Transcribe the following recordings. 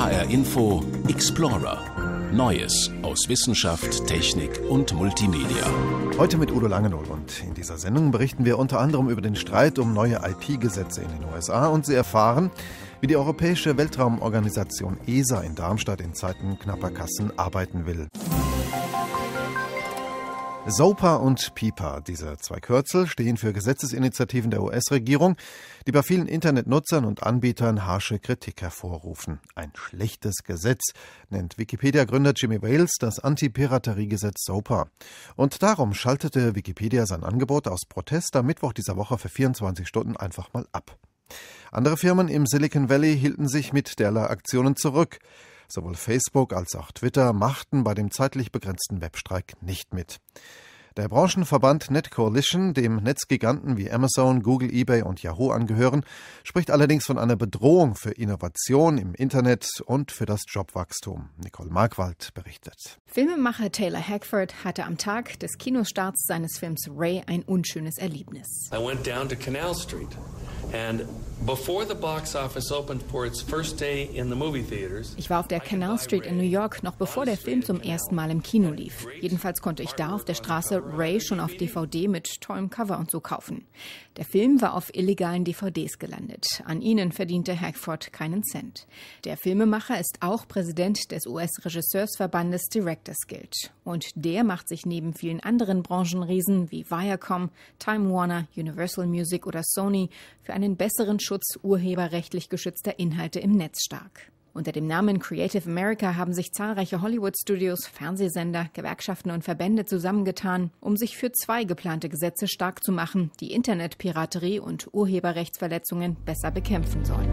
HR Info Explorer. Neues aus Wissenschaft, Technik und Multimedia. Heute mit Udo Langenohl und in dieser Sendung berichten wir unter anderem über den Streit um neue IP-Gesetze in den USA und Sie erfahren, wie die Europäische Weltraumorganisation ESA in Darmstadt in Zeiten knapper Kassen arbeiten will. SOPA und PIPA, diese zwei Kürzel, stehen für Gesetzesinitiativen der US-Regierung, die bei vielen Internetnutzern und Anbietern harsche Kritik hervorrufen. Ein schlechtes Gesetz nennt Wikipedia-Gründer Jimmy Wales das Anti-Piraterie-Gesetz SOPA. Und darum schaltete Wikipedia sein Angebot aus Protest am Mittwoch dieser Woche für 24 Stunden einfach mal ab. Andere Firmen im Silicon Valley hielten sich mit derlei Aktionen zurück. Sowohl Facebook als auch Twitter machten bei dem zeitlich begrenzten Webstreik nicht mit. Der Branchenverband NetCoalition, dem Netzgiganten wie Amazon, Google, eBay und Yahoo angehören, spricht allerdings von einer Bedrohung für Innovation im Internet und für das Jobwachstum. Nicole Markwald berichtet. Filmemacher Taylor Hackford hatte am Tag des Kinostarts seines Films Ray ein unschönes Erlebnis. I went down to Canal Street. Ich war auf der Canal Street in New York, noch bevor der Film zum ersten Mal im Kino lief. Jedenfalls konnte ich da auf der Straße Ray schon auf DVD mit tollem Cover und so kaufen. Der Film war auf illegalen DVDs gelandet. An ihnen verdiente Hackford keinen Cent. Der Filmemacher ist auch Präsident des US-Regisseursverbandes Directors Guild. Und der macht sich neben vielen anderen Branchenriesen wie Viacom, Time Warner, Universal Music oder Sony für einen besseren Schutz urheberrechtlich geschützter Inhalte im Netz stark. Unter dem Namen Creative America haben sich zahlreiche Hollywood-Studios, Fernsehsender, Gewerkschaften und Verbände zusammengetan, um sich für zwei geplante Gesetze stark zu machen, die Internetpiraterie und Urheberrechtsverletzungen besser bekämpfen sollen.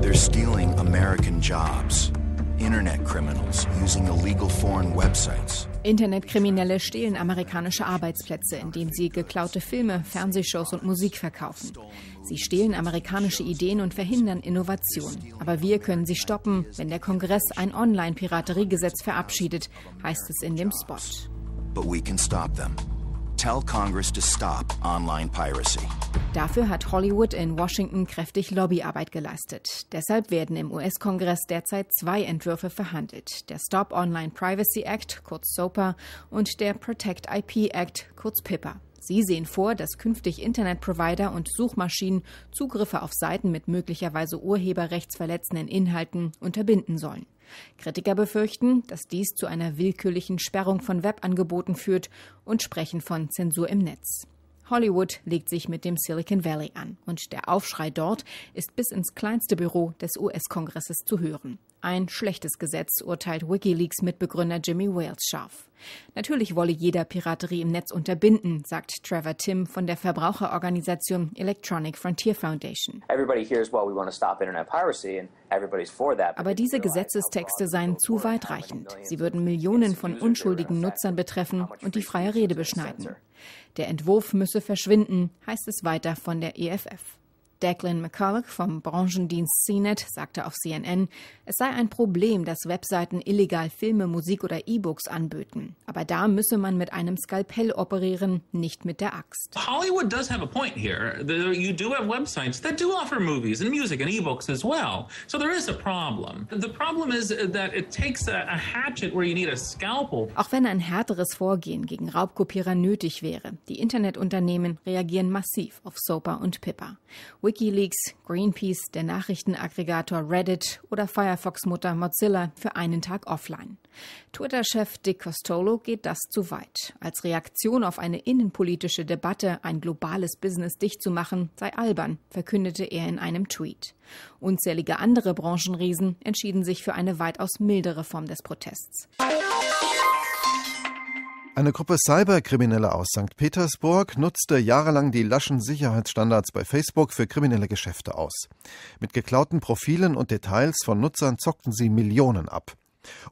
They're stealing American jobs. Internetkriminelle stehlen amerikanische Arbeitsplätze, indem sie geklaute Filme, Fernsehshows und Musik verkaufen. Sie stehlen amerikanische Ideen und verhindern Innovation. Aber wir können sie stoppen, wenn der Kongress ein Online-Pirateriegesetz verabschiedet, heißt es in dem Spot. But we can stop them tell Congress to stop online piracy. Dafür hat Hollywood in Washington kräftig Lobbyarbeit geleistet. Deshalb werden im US-Kongress derzeit zwei Entwürfe verhandelt. Der Stop Online Privacy Act, kurz SOPA, und der Protect IP Act, kurz PIPA. Sie sehen vor, dass künftig Internetprovider und Suchmaschinen Zugriffe auf Seiten mit möglicherweise urheberrechtsverletzenden Inhalten unterbinden sollen. Kritiker befürchten, dass dies zu einer willkürlichen Sperrung von Webangeboten führt und sprechen von Zensur im Netz. Hollywood legt sich mit dem Silicon Valley an und der Aufschrei dort ist bis ins kleinste Büro des US-Kongresses zu hören. Ein schlechtes Gesetz, urteilt Wikileaks Mitbegründer Jimmy Wales scharf. Natürlich wolle jeder Piraterie im Netz unterbinden, sagt Trevor Tim von der Verbraucherorganisation Electronic Frontier Foundation. Aber diese Gesetzestexte seien zu weitreichend. Sie würden Millionen von unschuldigen Nutzern betreffen und die freie Rede beschneiden. Der Entwurf müsse verschwinden, heißt es weiter von der EFF. Declan McCulloch vom Branchendienst CNET sagte auf CNN, es sei ein Problem, dass Webseiten illegal Filme, Musik oder E-Books anböten. Aber da müsse man mit einem Skalpell operieren, nicht mit der Axt. Hollywood does have a point here. You do have websites that do offer movies and music and E-Books as well. So there is a problem. The problem is that it takes a, hatchet where you need a scalpel. Auch wenn ein härteres Vorgehen gegen Raubkopierer nötig wäre, die Internetunternehmen reagieren massiv auf Soper und Pippa. Wikileaks, Greenpeace, der Nachrichtenaggregator Reddit oder Firefox-Mutter Mozilla für einen Tag offline. Twitter-Chef Dick Costolo geht das zu weit. Als Reaktion auf eine innenpolitische Debatte, ein globales Business dicht zu machen, sei albern, verkündete er in einem Tweet. Unzählige andere Branchenriesen entschieden sich für eine weitaus mildere Form des Protests. Eine Gruppe Cyberkriminelle aus St. Petersburg nutzte jahrelang die laschen Sicherheitsstandards bei Facebook für kriminelle Geschäfte aus. Mit geklauten Profilen und Details von Nutzern zockten sie Millionen ab.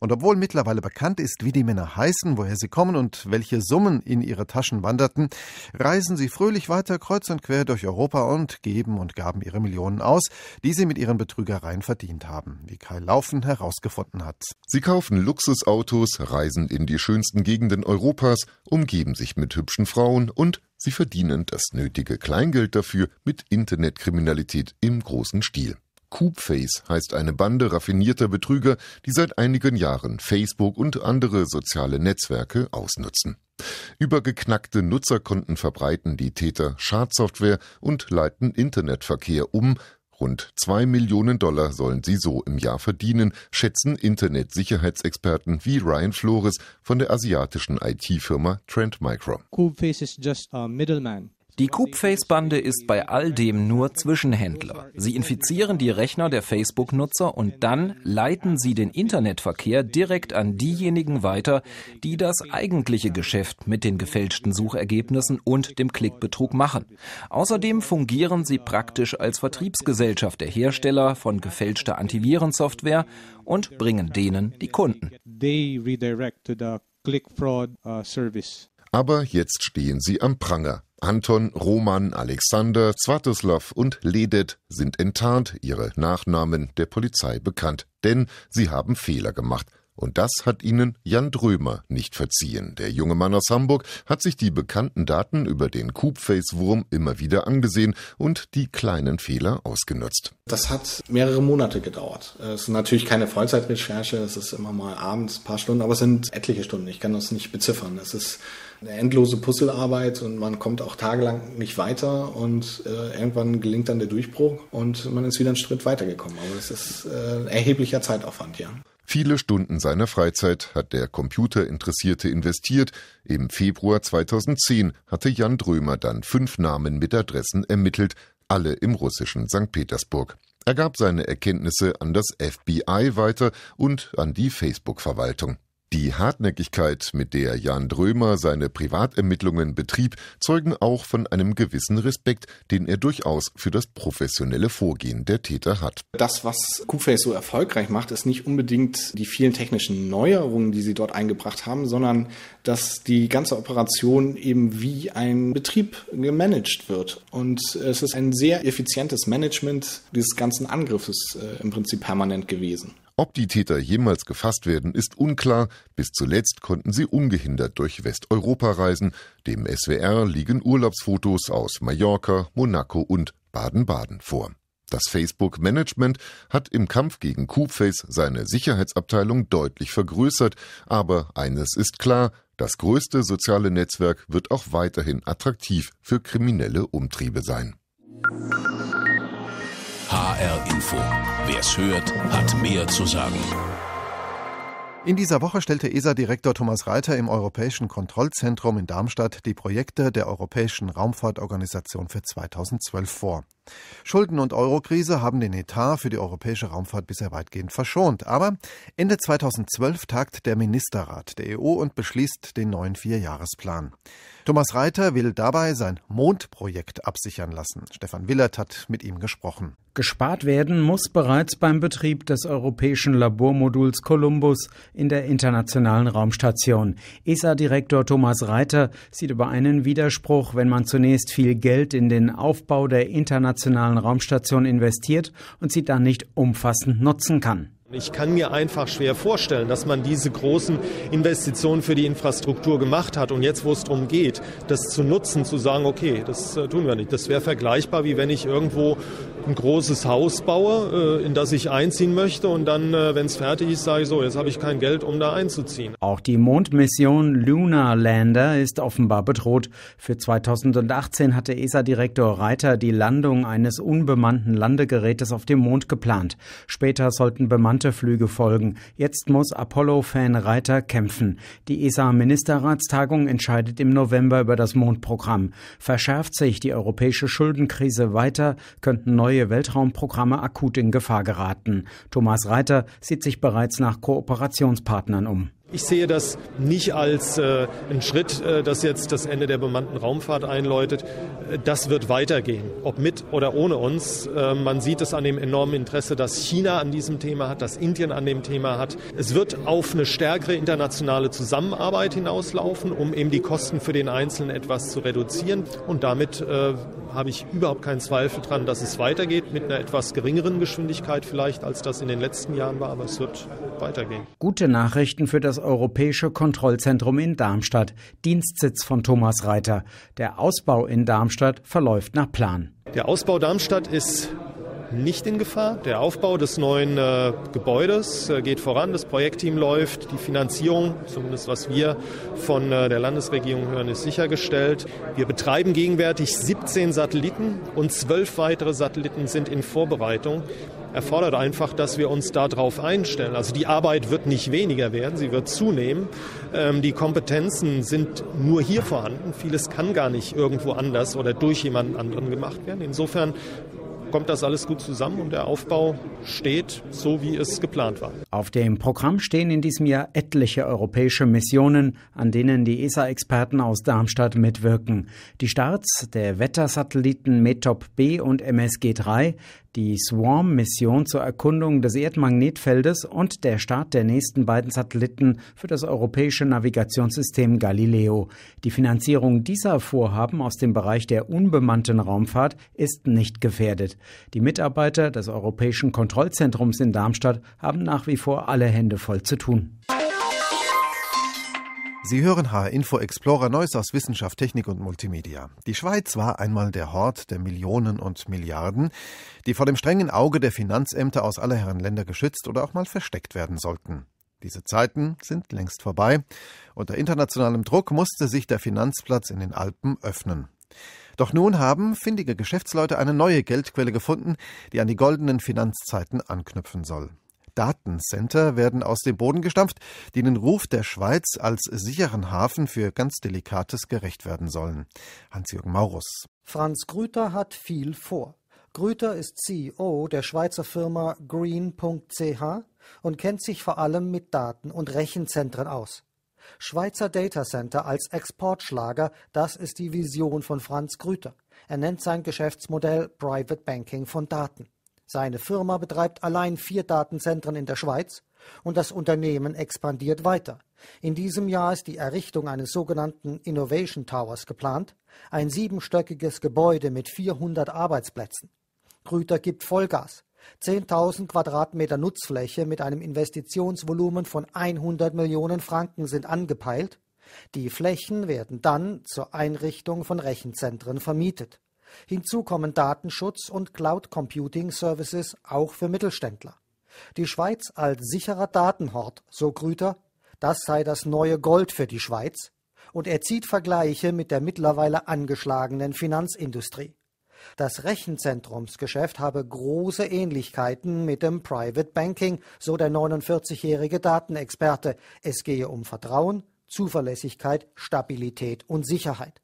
Und obwohl mittlerweile bekannt ist, wie die Männer heißen, woher sie kommen und welche Summen in ihre Taschen wanderten, reisen sie fröhlich weiter kreuz und quer durch Europa und geben und gaben ihre Millionen aus, die sie mit ihren Betrügereien verdient haben, wie Kai Laufen herausgefunden hat. Sie kaufen Luxusautos, reisen in die schönsten Gegenden Europas, umgeben sich mit hübschen Frauen und sie verdienen das nötige Kleingeld dafür mit Internetkriminalität im großen Stil. Coopface heißt eine Bande raffinierter Betrüger, die seit einigen Jahren Facebook und andere soziale Netzwerke ausnutzen. Über geknackte Nutzerkonten verbreiten die Täter Schadsoftware und leiten Internetverkehr um, Rund zwei Millionen Dollar sollen sie so im Jahr verdienen, schätzen Internetsicherheitsexperten wie Ryan Flores von der asiatischen IT-Firma Trend Micro. Coopface is just a middleman. Die Coopface-Bande ist bei all dem nur Zwischenhändler. Sie infizieren die Rechner der Facebook-Nutzer und dann leiten sie den Internetverkehr direkt an diejenigen weiter, die das eigentliche Geschäft mit den gefälschten Suchergebnissen und dem Klickbetrug machen. Außerdem fungieren sie praktisch als Vertriebsgesellschaft der Hersteller von gefälschter Antivirensoftware und bringen denen die Kunden. They redirect to the click fraud uh, service. Aber jetzt stehen sie am Pranger. Anton, Roman, Alexander, Zwatoslav und Ledet sind enttarnt, ihre Nachnamen der Polizei bekannt, denn sie haben Fehler gemacht. Und das hat ihnen Jan Drömer nicht verziehen. Der junge Mann aus Hamburg hat sich die bekannten Daten über den Coopface-Wurm immer wieder angesehen und die kleinen Fehler ausgenutzt. Das hat mehrere Monate gedauert. Es ist natürlich keine Vollzeitrecherche, es ist immer mal abends ein paar Stunden, aber es sind etliche Stunden. Ich kann das nicht beziffern. Es ist eine endlose Puzzlearbeit und man kommt auch tagelang nicht weiter und äh, irgendwann gelingt dann der Durchbruch und man ist wieder einen Schritt weitergekommen. Aber es ist äh, erheblicher Zeitaufwand, ja. Viele Stunden seiner Freizeit hat der Computerinteressierte investiert. Im Februar 2010 hatte Jan Drömer dann fünf Namen mit Adressen ermittelt, alle im russischen St. Petersburg. Er gab seine Erkenntnisse an das FBI weiter und an die Facebook-Verwaltung. Die Hartnäckigkeit, mit der Jan Drömer seine Privatermittlungen betrieb, zeugen auch von einem gewissen Respekt, den er durchaus für das professionelle Vorgehen der Täter hat. Das, was Kuface so erfolgreich macht, ist nicht unbedingt die vielen technischen Neuerungen, die sie dort eingebracht haben, sondern dass die ganze Operation eben wie ein Betrieb gemanagt wird. Und es ist ein sehr effizientes Management dieses ganzen Angriffes äh, im Prinzip permanent gewesen. Ob die Täter jemals gefasst werden, ist unklar. Bis zuletzt konnten sie ungehindert durch Westeuropa reisen. Dem SWR liegen Urlaubsfotos aus Mallorca, Monaco und Baden-Baden vor. Das Facebook-Management hat im Kampf gegen Coupface seine Sicherheitsabteilung deutlich vergrößert, aber eines ist klar, das größte soziale Netzwerk wird auch weiterhin attraktiv für kriminelle Umtriebe sein. HR Info. Wer es hört, hat mehr zu sagen. In dieser Woche stellte ESA-Direktor Thomas Reiter im Europäischen Kontrollzentrum in Darmstadt die Projekte der Europäischen Raumfahrtorganisation für 2012 vor. Schulden- und Eurokrise haben den Etat für die europäische Raumfahrt bisher weitgehend verschont. Aber Ende 2012 tagt der Ministerrat der EU und beschließt den neuen Vierjahresplan. Thomas Reiter will dabei sein Mondprojekt absichern lassen. Stefan Willert hat mit ihm gesprochen. Gespart werden muss bereits beim Betrieb des europäischen Labormoduls Columbus in der Internationalen Raumstation. ESA-Direktor Thomas Reiter sieht über einen Widerspruch, wenn man zunächst viel Geld in den Aufbau der internationalen Internationalen Raumstation investiert und sie dann nicht umfassend nutzen kann. Ich kann mir einfach schwer vorstellen, dass man diese großen Investitionen für die Infrastruktur gemacht hat und jetzt, wo es darum geht, das zu nutzen, zu sagen, okay, das äh, tun wir nicht. Das wäre vergleichbar, wie wenn ich irgendwo ein großes Haus baue, äh, in das ich einziehen möchte und dann, äh, wenn es fertig ist, sage ich so, jetzt habe ich kein Geld, um da einzuziehen. Auch die Mondmission Lunar Lander ist offenbar bedroht. Für 2018 hatte ESA-Direktor Reiter die Landung eines unbemannten Landegerätes auf dem Mond geplant. Später sollten bemannte Flüge folgen. Jetzt muss Apollo-Fan Reiter kämpfen. Die ESA-Ministerratstagung entscheidet im November über das Mondprogramm. Verschärft sich die europäische Schuldenkrise weiter, könnten neue neue Weltraumprogramme akut in Gefahr geraten. Thomas Reiter sieht sich bereits nach Kooperationspartnern um. Ich sehe das nicht als äh, einen Schritt, äh, das jetzt das Ende der bemannten Raumfahrt einläutet. Äh, das wird weitergehen, ob mit oder ohne uns. Äh, man sieht es an dem enormen Interesse, das China an diesem Thema hat, das Indien an dem Thema hat. Es wird auf eine stärkere internationale Zusammenarbeit hinauslaufen, um eben die Kosten für den Einzelnen etwas zu reduzieren. Und damit äh, habe ich überhaupt keinen Zweifel daran, dass es weitergeht, mit einer etwas geringeren Geschwindigkeit vielleicht, als das in den letzten Jahren war, aber es wird weitergehen. Gute Nachrichten für das Europäische Kontrollzentrum in Darmstadt, Dienstsitz von Thomas Reiter. Der Ausbau in Darmstadt verläuft nach Plan. Der Ausbau Darmstadt ist nicht in Gefahr. Der Aufbau des neuen äh, Gebäudes äh, geht voran, das Projektteam läuft, die Finanzierung, zumindest was wir von äh, der Landesregierung hören, ist sichergestellt. Wir betreiben gegenwärtig 17 Satelliten und zwölf weitere Satelliten sind in Vorbereitung erfordert einfach, dass wir uns darauf einstellen. Also die Arbeit wird nicht weniger werden, sie wird zunehmen. Ähm, die Kompetenzen sind nur hier vorhanden. Vieles kann gar nicht irgendwo anders oder durch jemanden anderen gemacht werden. Insofern kommt das alles gut zusammen und der Aufbau steht so, wie es geplant war. Auf dem Programm stehen in diesem Jahr etliche europäische Missionen, an denen die ESA-Experten aus Darmstadt mitwirken. Die Starts der Wettersatelliten METOP B und MSG3 die Swarm-Mission zur Erkundung des Erdmagnetfeldes und der Start der nächsten beiden Satelliten für das europäische Navigationssystem Galileo. Die Finanzierung dieser Vorhaben aus dem Bereich der unbemannten Raumfahrt ist nicht gefährdet. Die Mitarbeiter des Europäischen Kontrollzentrums in Darmstadt haben nach wie vor alle Hände voll zu tun. Sie hören HR Info Explorer Neues aus Wissenschaft, Technik und Multimedia. Die Schweiz war einmal der Hort der Millionen und Milliarden, die vor dem strengen Auge der Finanzämter aus aller Herren Länder geschützt oder auch mal versteckt werden sollten. Diese Zeiten sind längst vorbei. Unter internationalem Druck musste sich der Finanzplatz in den Alpen öffnen. Doch nun haben findige Geschäftsleute eine neue Geldquelle gefunden, die an die goldenen Finanzzeiten anknüpfen soll. Datencenter werden aus dem Boden gestampft, die den Ruf der Schweiz als sicheren Hafen für ganz Delikates gerecht werden sollen. Hans-Jürgen Maurus. Franz Grüter hat viel vor. Grüter ist CEO der Schweizer Firma Green.ch und kennt sich vor allem mit Daten- und Rechenzentren aus. Schweizer Data Center als Exportschlager, das ist die Vision von Franz Grüter. Er nennt sein Geschäftsmodell Private Banking von Daten. Seine Firma betreibt allein vier Datenzentren in der Schweiz und das Unternehmen expandiert weiter. In diesem Jahr ist die Errichtung eines sogenannten Innovation Towers geplant, ein siebenstöckiges Gebäude mit 400 Arbeitsplätzen. Grüter gibt Vollgas. 10.000 Quadratmeter Nutzfläche mit einem Investitionsvolumen von 100 Millionen Franken sind angepeilt. Die Flächen werden dann zur Einrichtung von Rechenzentren vermietet. Hinzu kommen Datenschutz und Cloud Computing Services auch für Mittelständler. Die Schweiz als sicherer Datenhort, so Grüter, das sei das neue Gold für die Schweiz, und er zieht Vergleiche mit der mittlerweile angeschlagenen Finanzindustrie. Das Rechenzentrumsgeschäft habe große Ähnlichkeiten mit dem Private Banking, so der 49-jährige Datenexperte. Es gehe um Vertrauen, Zuverlässigkeit, Stabilität und Sicherheit.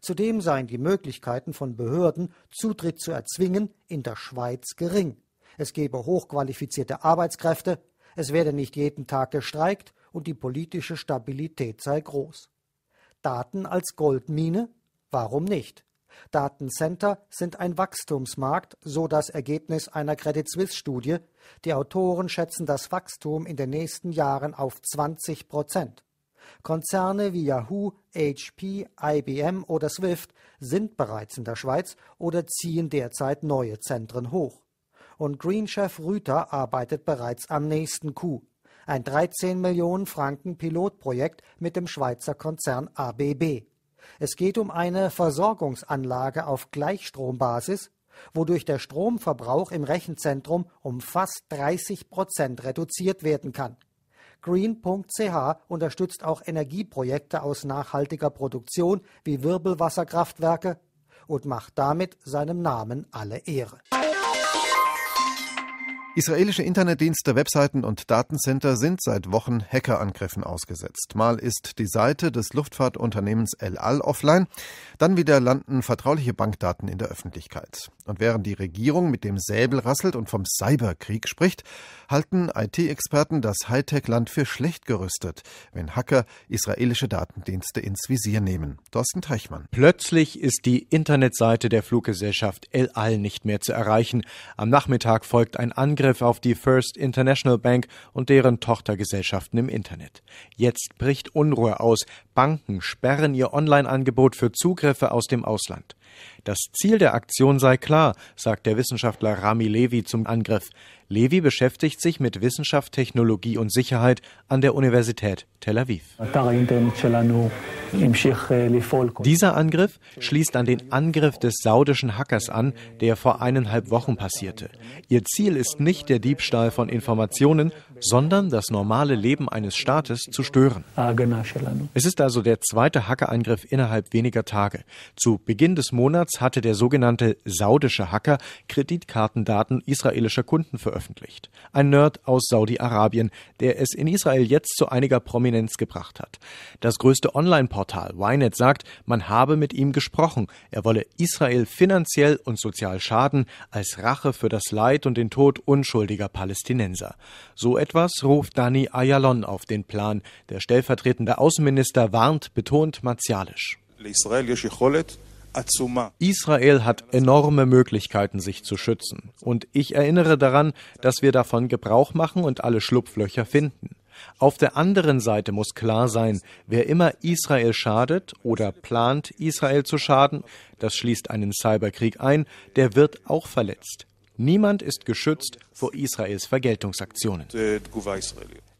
Zudem seien die Möglichkeiten von Behörden, Zutritt zu erzwingen, in der Schweiz gering. Es gebe hochqualifizierte Arbeitskräfte, es werde nicht jeden Tag gestreikt und die politische Stabilität sei groß. Daten als Goldmine? Warum nicht? Datencenter sind ein Wachstumsmarkt, so das Ergebnis einer Credit Suisse Studie. Die Autoren schätzen das Wachstum in den nächsten Jahren auf 20 Prozent. Konzerne wie Yahoo, HP, IBM oder Swift sind bereits in der Schweiz oder ziehen derzeit neue Zentren hoch. Und Green-Chef Rüter arbeitet bereits am nächsten Coup. Ein 13 Millionen Franken Pilotprojekt mit dem Schweizer Konzern ABB. Es geht um eine Versorgungsanlage auf Gleichstrombasis, wodurch der Stromverbrauch im Rechenzentrum um fast 30 Prozent reduziert werden kann. Green.ch unterstützt auch Energieprojekte aus nachhaltiger Produktion wie Wirbelwasserkraftwerke und macht damit seinem Namen alle Ehre. Israelische Internetdienste, Webseiten und Datencenter sind seit Wochen Hackerangriffen ausgesetzt. Mal ist die Seite des Luftfahrtunternehmens El Al offline, dann wieder landen vertrauliche Bankdaten in der Öffentlichkeit. Und während die Regierung mit dem Säbel rasselt und vom Cyberkrieg spricht, halten IT-Experten das Hightech-Land für schlecht gerüstet, wenn Hacker israelische Datendienste ins Visier nehmen. Thorsten Teichmann. Plötzlich ist die Internetseite der Fluggesellschaft El Al nicht mehr zu erreichen. Am Nachmittag folgt ein Angriff Angriff auf die First International Bank und deren Tochtergesellschaften im Internet. Jetzt bricht Unruhe aus. Banken sperren ihr Online-Angebot für Zugriffe aus dem Ausland. Das Ziel der Aktion sei klar, sagt der Wissenschaftler Rami Levi zum Angriff. Levi beschäftigt sich mit Wissenschaft, Technologie und Sicherheit an der Universität Tel Aviv. Dieser Angriff schließt an den Angriff des saudischen Hackers an, der vor eineinhalb Wochen passierte. Ihr Ziel ist nicht der Diebstahl von Informationen, sondern das normale Leben eines Staates zu stören. Es ist also der zweite Hackerangriff innerhalb weniger Tage. Zu Beginn des Monats Monats hatte der sogenannte saudische Hacker Kreditkartendaten israelischer Kunden veröffentlicht. Ein Nerd aus Saudi-Arabien, der es in Israel jetzt zu einiger Prominenz gebracht hat. Das größte Online-Portal Ynet sagt, man habe mit ihm gesprochen. Er wolle Israel finanziell und sozial schaden als Rache für das Leid und den Tod unschuldiger Palästinenser. So etwas ruft Dani Ayalon auf den Plan. Der stellvertretende Außenminister warnt betont martialisch. לישראל יש יכולת Israel hat enorme Möglichkeiten, sich zu schützen. Und ich erinnere daran, dass wir davon Gebrauch machen und alle Schlupflöcher finden. Auf der anderen Seite muss klar sein, wer immer Israel schadet oder plant, Israel zu schaden, das schließt einen Cyberkrieg ein, der wird auch verletzt. Niemand ist geschützt vor Israels Vergeltungsaktionen.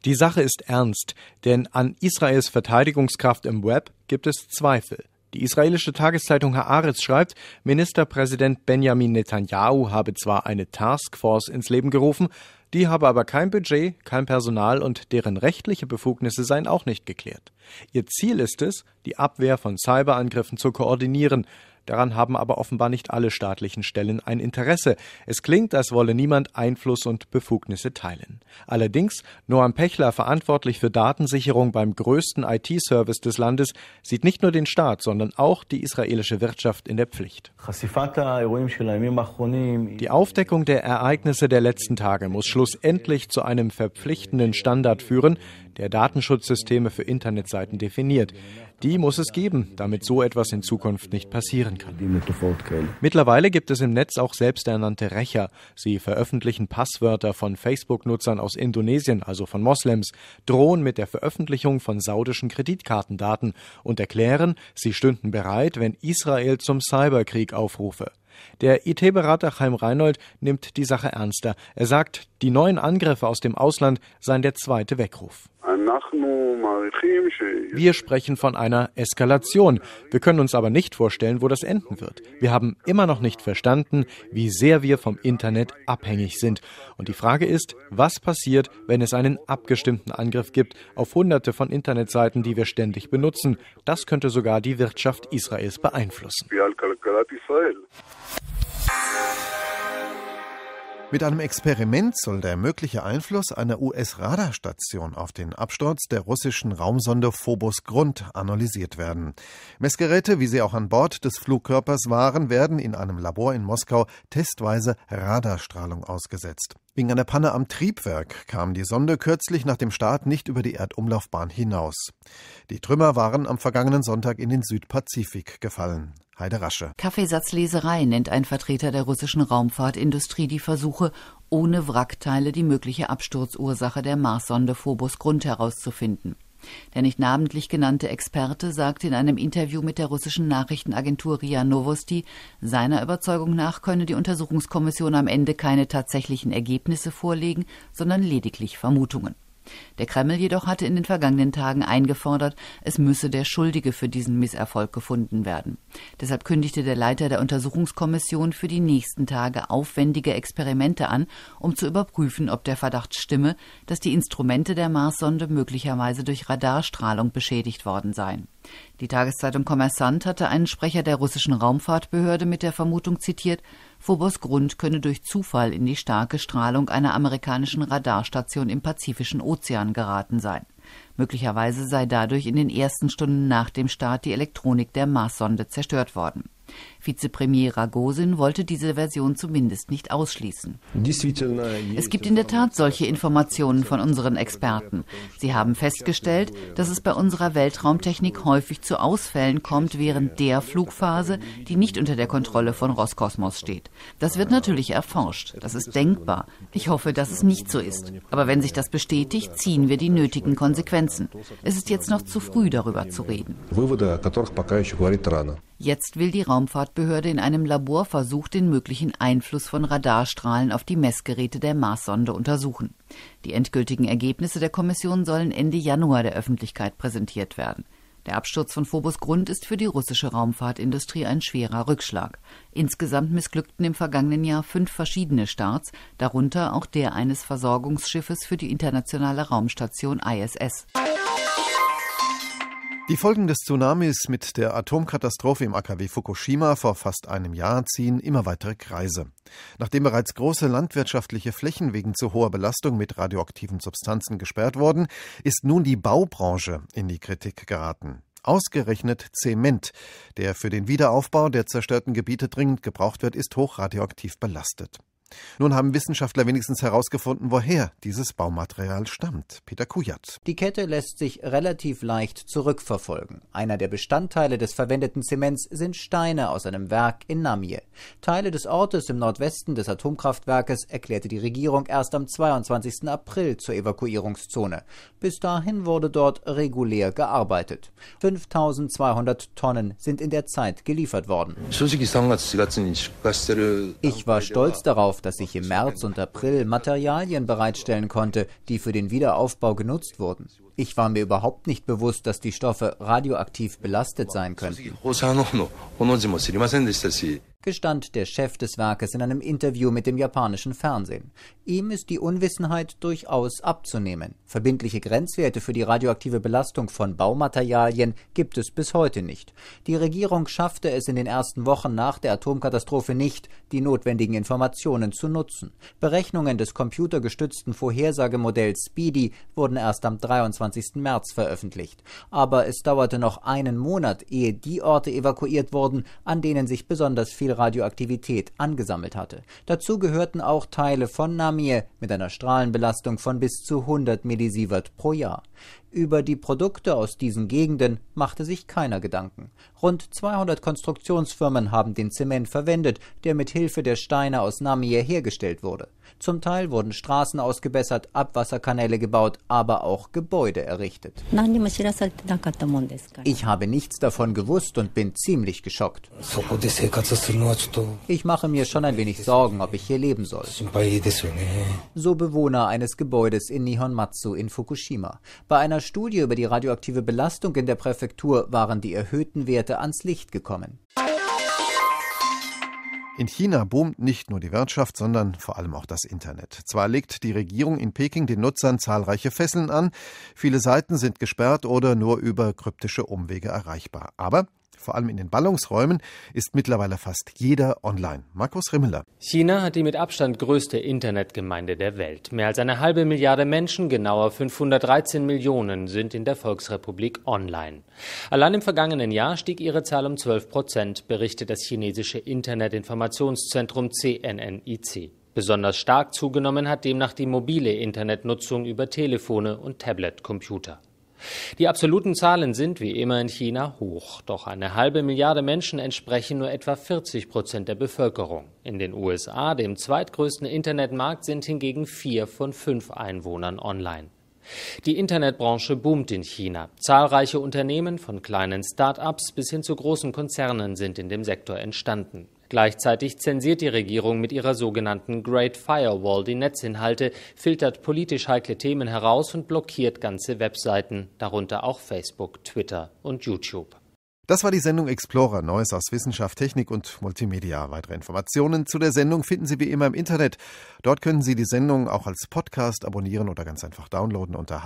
Die Sache ist ernst, denn an Israels Verteidigungskraft im Web gibt es Zweifel. Die israelische Tageszeitung Haaretz schreibt, Ministerpräsident Benjamin Netanyahu habe zwar eine Taskforce ins Leben gerufen, die habe aber kein Budget, kein Personal und deren rechtliche Befugnisse seien auch nicht geklärt. Ihr Ziel ist es, die Abwehr von Cyberangriffen zu koordinieren. Daran haben aber offenbar nicht alle staatlichen Stellen ein Interesse. Es klingt, als wolle niemand Einfluss und Befugnisse teilen. Allerdings, Noam Pechler, verantwortlich für Datensicherung beim größten IT-Service des Landes, sieht nicht nur den Staat, sondern auch die israelische Wirtschaft in der Pflicht. Die Aufdeckung der Ereignisse der letzten Tage muss schlussendlich zu einem verpflichtenden Standard führen, der Datenschutzsysteme für Internetseiten definiert. Die muss es geben, damit so etwas in Zukunft nicht passieren kann. Mittlerweile gibt es im Netz auch selbsternannte Rächer. Sie veröffentlichen Passwörter von Facebook-Nutzern aus Indonesien, also von Moslems, drohen mit der Veröffentlichung von saudischen Kreditkartendaten und erklären, sie stünden bereit, wenn Israel zum Cyberkrieg aufrufe. Der IT-Berater Chaim Reinhold nimmt die Sache ernster. Er sagt, die neuen Angriffe aus dem Ausland seien der zweite Weckruf. Wir sprechen von einer Eskalation. Wir können uns aber nicht vorstellen, wo das enden wird. Wir haben immer noch nicht verstanden, wie sehr wir vom Internet abhängig sind. Und die Frage ist, was passiert, wenn es einen abgestimmten Angriff gibt auf hunderte von Internetseiten, die wir ständig benutzen? Das könnte sogar die Wirtschaft Israels beeinflussen. Mit einem Experiment soll der mögliche Einfluss einer US-Radarstation auf den Absturz der russischen Raumsonde Phobos Grund analysiert werden. Messgeräte, wie sie auch an Bord des Flugkörpers waren, werden in einem Labor in Moskau testweise Radarstrahlung ausgesetzt. Wegen einer Panne am Triebwerk kam die Sonde kürzlich nach dem Start nicht über die Erdumlaufbahn hinaus. Die Trümmer waren am vergangenen Sonntag in den Südpazifik gefallen. Heide Rasche. Kaffeesatzleserei nennt ein Vertreter der russischen Raumfahrtindustrie die Versuche, ohne Wrackteile die mögliche Absturzursache der Marssonde Phobos Grund herauszufinden. Der nicht namentlich genannte Experte sagte in einem Interview mit der russischen Nachrichtenagentur RIA Novosti, seiner Überzeugung nach könne die Untersuchungskommission am Ende keine tatsächlichen Ergebnisse vorlegen, sondern lediglich Vermutungen. Der Kreml jedoch hatte in den vergangenen Tagen eingefordert, es müsse der Schuldige für diesen Misserfolg gefunden werden. Deshalb kündigte der Leiter der Untersuchungskommission für die nächsten Tage aufwendige Experimente an, um zu überprüfen, ob der Verdacht stimme, dass die Instrumente der Marssonde möglicherweise durch Radarstrahlung beschädigt worden seien. Die Tageszeitung Kommersant hatte einen Sprecher der russischen Raumfahrtbehörde mit der Vermutung zitiert, Phobos Grund könne durch Zufall in die starke Strahlung einer amerikanischen Radarstation im Pazifischen Ozean geraten sein. Möglicherweise sei dadurch in den ersten Stunden nach dem Start die Elektronik der Marssonde zerstört worden. Vizepremier Ragosin wollte diese Version zumindest nicht ausschließen. Es gibt in der Tat solche Informationen von unseren Experten. Sie haben festgestellt, dass es bei unserer Weltraumtechnik häufig zu Ausfällen kommt während der Flugphase, die nicht unter der Kontrolle von Roskosmos steht. Das wird natürlich erforscht. Das ist denkbar. Ich hoffe, dass es nicht so ist. Aber wenn sich das bestätigt, ziehen wir die nötigen Konsequenzen. Es ist jetzt noch zu früh, darüber zu reden. Jetzt will die Raumfahrt Raumfahrtbehörde in einem Labor versucht, den möglichen Einfluss von Radarstrahlen auf die Messgeräte der Marssonde untersuchen. Die endgültigen Ergebnisse der Kommission sollen Ende Januar der Öffentlichkeit präsentiert werden. Der Absturz von Phobos Grund ist für die russische Raumfahrtindustrie ein schwerer Rückschlag. Insgesamt missglückten im vergangenen Jahr fünf verschiedene Starts, darunter auch der eines Versorgungsschiffes für die internationale Raumstation ISS. Die Folgen des Tsunamis mit der Atomkatastrophe im AKW Fukushima vor fast einem Jahr ziehen immer weitere Kreise. Nachdem bereits große landwirtschaftliche Flächen wegen zu hoher Belastung mit radioaktiven Substanzen gesperrt wurden, ist nun die Baubranche in die Kritik geraten. Ausgerechnet Zement, der für den Wiederaufbau der zerstörten Gebiete dringend gebraucht wird, ist hochradioaktiv belastet. Nun haben Wissenschaftler wenigstens herausgefunden, woher dieses Baumaterial stammt. Peter Kujat. Die Kette lässt sich relativ leicht zurückverfolgen. Einer der Bestandteile des verwendeten Zements sind Steine aus einem Werk in Namie. Teile des Ortes im Nordwesten des Atomkraftwerkes erklärte die Regierung erst am 22. April zur Evakuierungszone. Bis dahin wurde dort regulär gearbeitet. 5200 Tonnen sind in der Zeit geliefert worden. Ich war stolz darauf, dass ich im März und April Materialien bereitstellen konnte, die für den Wiederaufbau genutzt wurden. Ich war mir überhaupt nicht bewusst, dass die Stoffe radioaktiv belastet sein könnten gestand der Chef des Werkes in einem Interview mit dem japanischen Fernsehen. Ihm ist die Unwissenheit durchaus abzunehmen. Verbindliche Grenzwerte für die radioaktive Belastung von Baumaterialien gibt es bis heute nicht. Die Regierung schaffte es in den ersten Wochen nach der Atomkatastrophe nicht, die notwendigen Informationen zu nutzen. Berechnungen des computergestützten Vorhersagemodells Speedy wurden erst am 23. März veröffentlicht. Aber es dauerte noch einen Monat, ehe die Orte evakuiert wurden, an denen sich besonders viele Radioaktivität angesammelt hatte. Dazu gehörten auch Teile von Namie mit einer Strahlenbelastung von bis zu 100 Millisievert pro Jahr. Über die Produkte aus diesen Gegenden machte sich keiner Gedanken. Rund 200 Konstruktionsfirmen haben den Zement verwendet, der mit Hilfe der Steine aus Namie hergestellt wurde. Zum Teil wurden Straßen ausgebessert, Abwasserkanäle gebaut, aber auch Gebäude errichtet. Ich habe nichts davon gewusst und bin ziemlich geschockt. Ich mache mir schon ein wenig Sorgen, ob ich hier leben soll. Ne. So Bewohner eines Gebäudes in Nihonmatsu in Fukushima. Bei einer Studie über die radioaktive Belastung in der Präfektur waren die erhöhten Werte ans Licht gekommen. In China boomt nicht nur die Wirtschaft, sondern vor allem auch das Internet. Zwar legt die Regierung in Peking den Nutzern zahlreiche Fesseln an, viele Seiten sind gesperrt oder nur über kryptische Umwege erreichbar. Aber vor allem in den Ballungsräumen ist mittlerweile fast jeder online. Markus Rimmeler. China hat die mit Abstand größte Internetgemeinde der Welt. Mehr als eine halbe Milliarde Menschen, genauer 513 Millionen, sind in der Volksrepublik online. Allein im vergangenen Jahr stieg ihre Zahl um 12 Prozent, berichtet das chinesische Internetinformationszentrum CNNIC. Besonders stark zugenommen hat demnach die mobile Internetnutzung über Telefone und Tablet-Computer. Die absoluten Zahlen sind wie immer in China hoch, doch eine halbe Milliarde Menschen entsprechen nur etwa 40 Prozent der Bevölkerung. In den USA, dem zweitgrößten Internetmarkt, sind hingegen vier von fünf Einwohnern online. Die Internetbranche boomt in China. Zahlreiche Unternehmen von kleinen Start-ups bis hin zu großen Konzernen sind in dem Sektor entstanden. Gleichzeitig zensiert die Regierung mit ihrer sogenannten Great Firewall die Netzinhalte, filtert politisch heikle Themen heraus und blockiert ganze Webseiten, darunter auch Facebook, Twitter und YouTube. Das war die Sendung Explorer, Neues aus Wissenschaft, Technik und Multimedia. Weitere Informationen zu der Sendung finden Sie wie immer im Internet. Dort können Sie die Sendung auch als Podcast abonnieren oder ganz einfach downloaden unter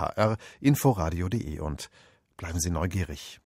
hrinforadio.de und bleiben Sie neugierig.